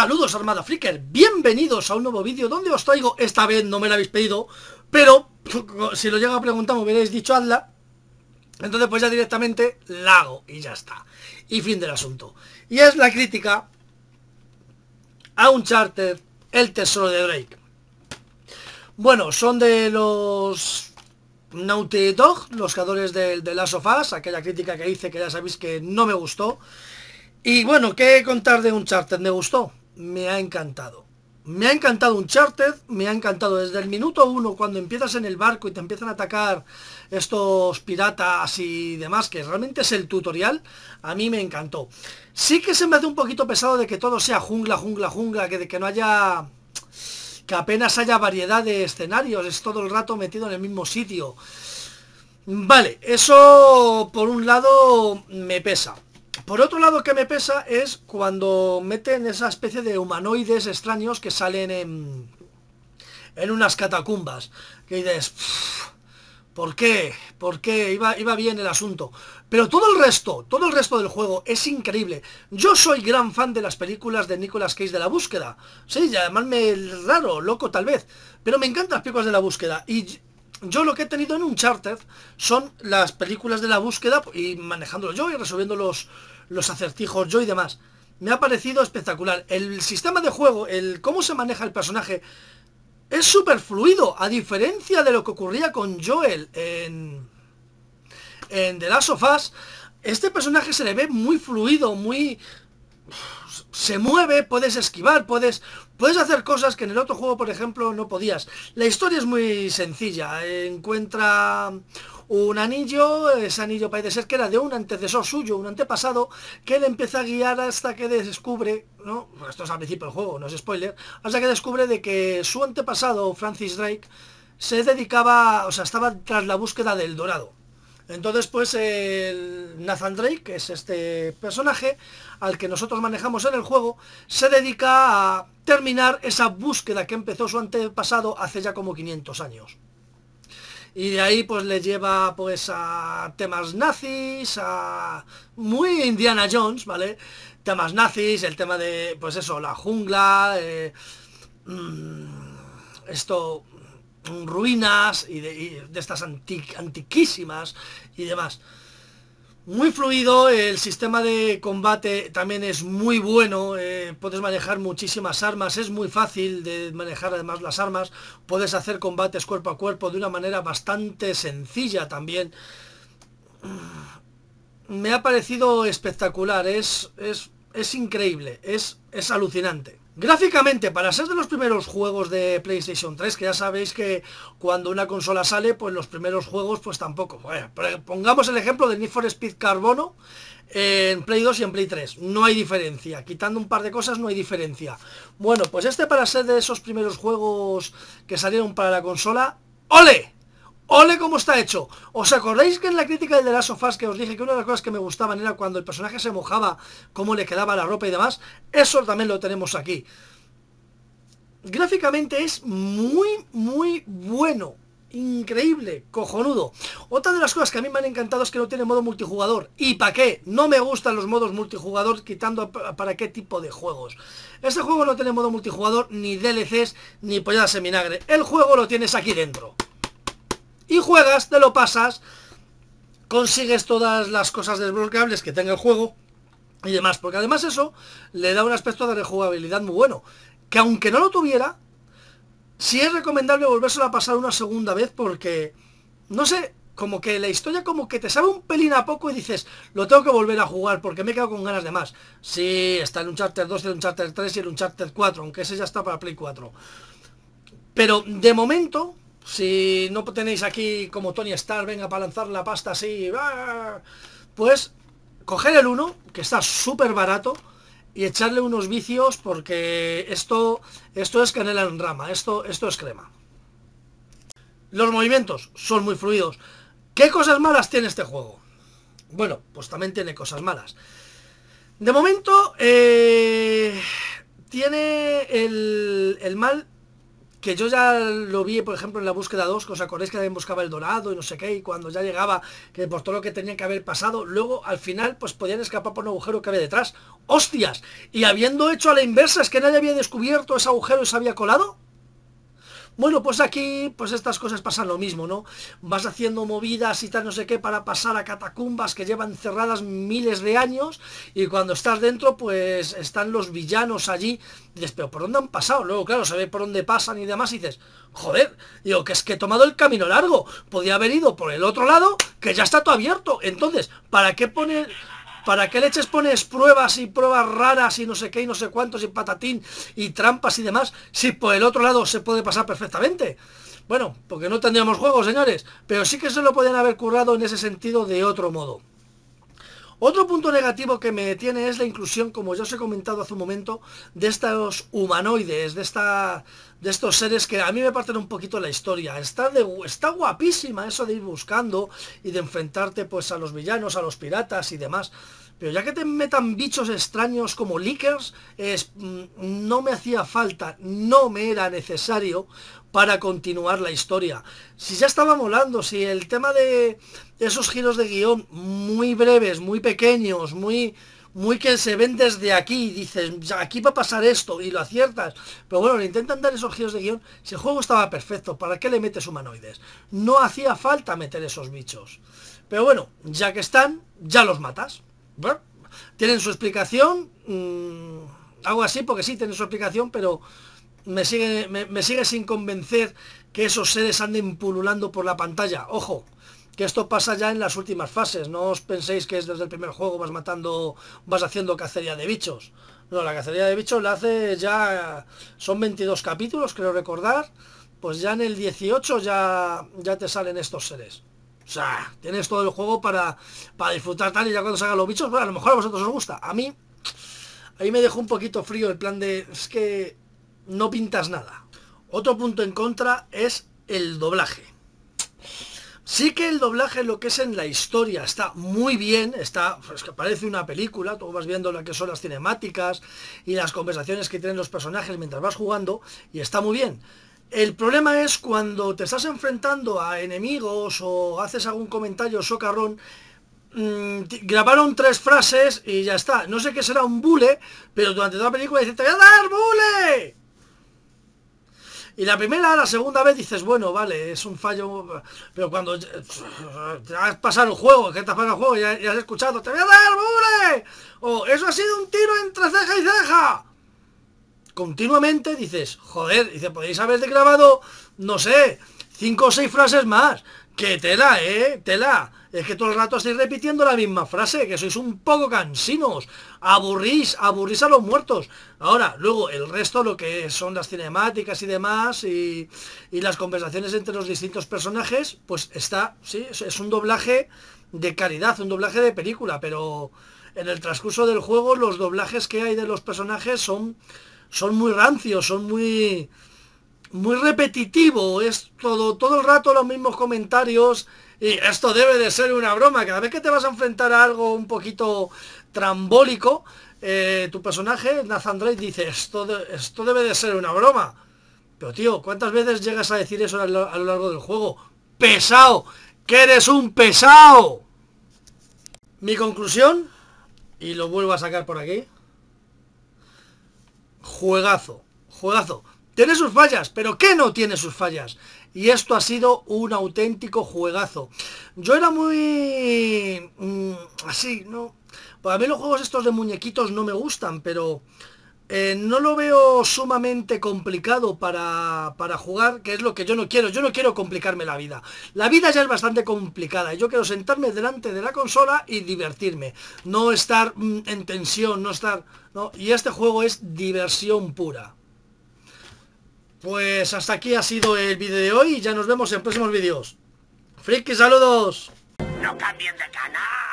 Saludos Armada Flicker, bienvenidos a un nuevo vídeo donde os traigo, esta vez no me lo habéis pedido, pero si lo llego a preguntar me hubierais dicho hazla, entonces pues ya directamente la hago y ya está, y fin del asunto. Y es la crítica a un charter, el tesoro de Drake. Bueno, son de los Naughty Dog, los creadores de, de Last of Us, aquella crítica que hice que ya sabéis que no me gustó. Y bueno, ¿qué contar de un charter? Me gustó me ha encantado. Me ha encantado un Uncharted, me ha encantado desde el minuto uno cuando empiezas en el barco y te empiezan a atacar estos piratas y demás, que realmente es el tutorial, a mí me encantó. Sí que se me hace un poquito pesado de que todo sea jungla, jungla, jungla, que de que no haya... que apenas haya variedad de escenarios, es todo el rato metido en el mismo sitio. Vale, eso por un lado me pesa. Por otro lado que me pesa es cuando meten esa especie de humanoides extraños que salen en, en unas catacumbas. Que dices, ¿por qué? ¿Por qué? Iba, iba bien el asunto. Pero todo el resto, todo el resto del juego es increíble. Yo soy gran fan de las películas de Nicolas Cage de la búsqueda. Sí, llamarme raro, loco tal vez. Pero me encantan las películas de la búsqueda. Y yo lo que he tenido en un charter son las películas de la búsqueda y manejándolo yo y resolviendo los, los acertijos yo y demás. Me ha parecido espectacular. El sistema de juego, el cómo se maneja el personaje, es súper fluido, a diferencia de lo que ocurría con Joel en, en The Last of Us. Este personaje se le ve muy fluido, muy... Se mueve, puedes esquivar, puedes Puedes hacer cosas que en el otro juego, por ejemplo, no podías. La historia es muy sencilla. Encuentra un anillo, ese anillo parece ser que era de un antecesor suyo, un antepasado, que le empieza a guiar hasta que descubre, ¿no? Esto es al principio del juego, no es spoiler, hasta que descubre de que su antepasado, Francis Drake, se dedicaba, o sea, estaba tras la búsqueda del dorado. Entonces, pues el Nathan Drake, que es este personaje al que nosotros manejamos en el juego, se dedica a terminar esa búsqueda que empezó su antepasado hace ya como 500 años. Y de ahí pues le lleva pues a temas nazis, a muy Indiana Jones, ¿vale? Temas nazis, el tema de pues eso, la jungla, eh, mm, esto ruinas y de, estas antiquísimas y demás. Muy fluido, el sistema de combate también es muy bueno, eh, puedes manejar muchísimas armas, es muy fácil de manejar además las armas, puedes hacer combates cuerpo a cuerpo de una manera bastante sencilla también. Me ha parecido espectacular, es, es, es increíble, es, es alucinante. Gráficamente, para ser de los primeros juegos de PlayStation 3, que ya sabéis que cuando una consola sale, pues los primeros juegos, pues tampoco. pongamos el ejemplo de Need for Speed Carbono en Play 2 y en Play 3. No hay diferencia. Quitando un par de cosas, no hay diferencia. Bueno, pues este para ser de esos primeros juegos que salieron para la consola, ¡ole! ¡Ole cómo está hecho! ¿Os acordáis que en la crítica del de Last of que os dije que una de las cosas que me gustaban era cuando el personaje se mojaba, cómo le quedaba la ropa y demás? Eso también lo tenemos aquí. Gráficamente es muy, muy bueno. Increíble, cojonudo. Otra de las cosas que a mí me han encantado es que no tiene modo multijugador. ¿Y para qué? No me gustan los modos multijugador quitando para qué tipo de juegos. Este juego no tiene modo multijugador, ni DLCs, ni polladas en vinagre. El juego lo tienes aquí dentro y juegas, te lo pasas, consigues todas las cosas desbloqueables que tenga el juego y demás, porque además eso le da un aspecto de rejugabilidad muy bueno, que aunque no lo tuviera, sí es recomendable volvérselo a pasar una segunda vez porque, no sé, como que la historia como que te sabe un pelín a poco y dices, lo tengo que volver a jugar porque me he quedado con ganas de más. Sí, está en un Charter 2, en un Charter 3 y en un Charter 4, aunque ese ya está para Play 4. Pero de momento, si no tenéis aquí como Tony Stark, venga para lanzar la pasta así, pues coger el 1, que está súper barato, y echarle unos vicios porque esto, esto es canela en rama, esto, esto es crema. Los movimientos son muy fluidos. ¿Qué cosas malas tiene este juego? Bueno, pues también tiene cosas malas. De momento, eh, tiene el, el mal que yo ya lo vi, por ejemplo, en la búsqueda 2, que os acordáis que también buscaba el dorado y no sé qué, y cuando ya llegaba, que por todo lo que tenía que haber pasado, luego al final pues podían escapar por un agujero que había detrás. ¡Hostias! Y habiendo hecho a la inversa, es que nadie había descubierto ese agujero y se había colado. Bueno, pues aquí, pues estas cosas pasan lo mismo, ¿no? Vas haciendo movidas y tal, no sé qué, para pasar a catacumbas que llevan cerradas miles de años y cuando estás dentro, pues están los villanos allí. Y dices, pero ¿por dónde han pasado? Luego, claro, se por dónde pasan y demás y dices, joder, digo, que es que he tomado el camino largo. Podía haber ido por el otro lado, que ya está todo abierto. Entonces, ¿para qué poner... ¿Para qué leches pones pruebas y pruebas raras y no sé qué y no sé cuántos y patatín y trampas y demás si por el otro lado se puede pasar perfectamente? Bueno, porque no tendríamos juego, señores, pero sí que se lo pueden haber currado en ese sentido de otro modo. Otro punto negativo que me tiene es la inclusión, como ya os he comentado hace un momento, de estos humanoides, de, esta, de estos seres que a mí me parten un poquito la historia. Está, está guapísima eso de ir buscando y de enfrentarte pues a los villanos, a los piratas y demás. Pero ya que te metan bichos extraños como leakers, mm, no me hacía falta, no me era necesario para continuar la historia. Si ya estaba molando, si el tema de esos giros de guión muy breves, muy pequeños, muy muy que se ven desde aquí y dices, aquí va a pasar esto y lo aciertas. Pero bueno, le intentan dar esos giros de guión. Si el juego estaba perfecto, ¿para qué le metes humanoides? No hacía falta meter esos bichos. Pero bueno, ya que están, ya los matas bueno, tienen su explicación. hago mm, así porque sí, tienen su explicación, pero me sigue, sigue sin convencer que esos seres anden pululando por la pantalla. Ojo, que esto pasa ya en las últimas fases. No os penséis que es desde el primer juego vas matando, vas haciendo cacería de bichos. No, la cacería de bichos la hace ya, son 22 capítulos, creo recordar. Pues ya en el 18 ya, ya te salen estos seres. O sea, tienes todo el juego para, disfrutar tal y ya cuando salgan los bichos, bueno, a lo mejor a vosotros os gusta. A mí, ahí me dejó un poquito frío el plan de, es que no pintas nada. Otro punto en contra es el doblaje. Sí que el doblaje, lo que es en la historia, está muy bien, está, pues, que parece una película, tú vas viendo lo que son las cinemáticas y las conversaciones que tienen los personajes mientras vas jugando, y está muy bien. El problema es cuando te estás enfrentando a enemigos o haces algún comentario socarrón, mm, grabaron tres frases y ya está. No sé qué será un bule, pero durante toda la película dices, te voy a dar bule. Y la primera, la segunda vez dices, bueno, vale, es un fallo, pero cuando te has pasado un juego, que te has pasado el juego y has escuchado, te voy a dar bule. O eso ha sido un tiro entre ceja y ceja continuamente dices, joder, dice, podéis haber grabado, no sé, cinco o seis frases más. Que tela, eh, tela. Es que todo el rato estáis repitiendo la misma frase, que sois un poco cansinos. Aburrís, aburrís a los muertos. Ahora, luego, el resto, lo que son las cinemáticas y demás, y, y las conversaciones entre los distintos personajes, pues está, sí, es un doblaje de calidad, un doblaje de película, pero en el transcurso del juego los doblajes que hay de los personajes son son muy rancios, son muy muy repetitivo, es todo, todo el rato los mismos comentarios y esto debe de ser una broma, cada vez que te vas a enfrentar a algo un poquito trambólico, eh, tu personaje, Nathan Drake, dice, esto, esto debe de ser una broma. Pero tío, ¿cuántas veces llegas a decir eso a lo, a lo largo del juego? ¡Pesado! ¡Que eres un pesado! Mi conclusión, y lo vuelvo a sacar por aquí, Juegazo, juegazo. Tiene sus fallas, pero ¿qué no tiene sus fallas? Y esto ha sido un auténtico juegazo. Yo era muy... Mm, así, ¿no? Para pues mí los juegos estos de muñequitos no me gustan, pero eh, no lo veo sumamente complicado para, jugar, que es lo que yo no quiero. Yo no quiero complicarme la vida. La vida ya es bastante complicada. Yo quiero sentarme delante de la consola y divertirme. No estar mm, en tensión, no estar... Y este juego es diversión pura. Pues hasta aquí ha sido el vídeo de hoy. Ya nos vemos en próximos vídeos. Friki, saludos. de